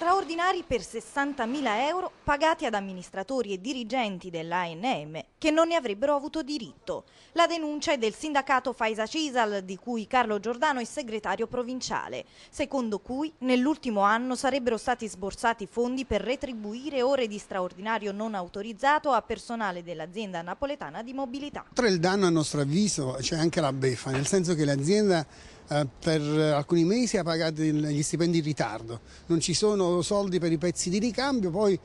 straordinari per 60.000 euro pagati ad amministratori e dirigenti dell'ANM che non ne avrebbero avuto diritto. La denuncia è del sindacato Faisa Cisal di cui Carlo Giordano è segretario provinciale, secondo cui nell'ultimo anno sarebbero stati sborsati fondi per retribuire ore di straordinario non autorizzato a personale dell'azienda napoletana di mobilità. Oltre il danno a nostro avviso c'è anche la beffa, nel senso che l'azienda eh, per eh, alcuni mesi ha pagato gli stipendi in ritardo, non ci sono soldi per i pezzi di ricambio, poi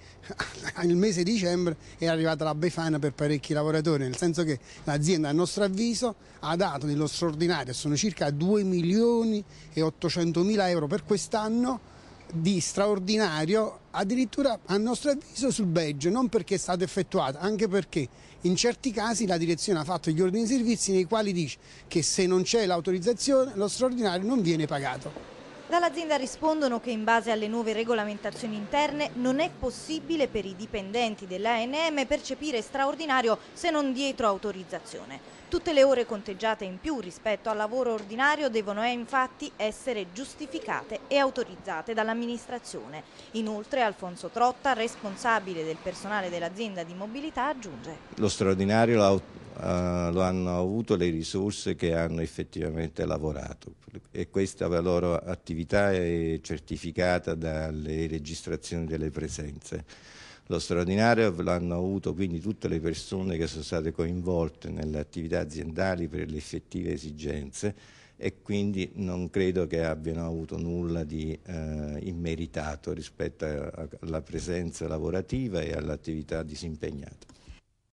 nel mese di dicembre è arrivata la befana per parecchi lavoratori, nel senso che l'azienda a nostro avviso ha dato dello straordinario, sono circa 2 milioni e 800 mila euro per quest'anno di straordinario addirittura a nostro avviso sul Belgio, non perché è stato effettuato, anche perché in certi casi la direzione ha fatto gli ordini di servizi nei quali dice che se non c'è l'autorizzazione lo straordinario non viene pagato. Dall'azienda rispondono che in base alle nuove regolamentazioni interne non è possibile per i dipendenti dell'ANM percepire straordinario se non dietro autorizzazione. Tutte le ore conteggiate in più rispetto al lavoro ordinario devono eh, infatti essere giustificate e autorizzate dall'amministrazione. Inoltre Alfonso Trotta, responsabile del personale dell'azienda di mobilità, aggiunge. Lo straordinario eh, lo hanno avuto le risorse che hanno effettivamente lavorato e questa loro attività è certificata dalle registrazioni delle presenze. Lo straordinario l'hanno avuto quindi tutte le persone che sono state coinvolte nelle attività aziendali per le effettive esigenze e quindi non credo che abbiano avuto nulla di eh, immeritato rispetto alla presenza lavorativa e all'attività disimpegnata.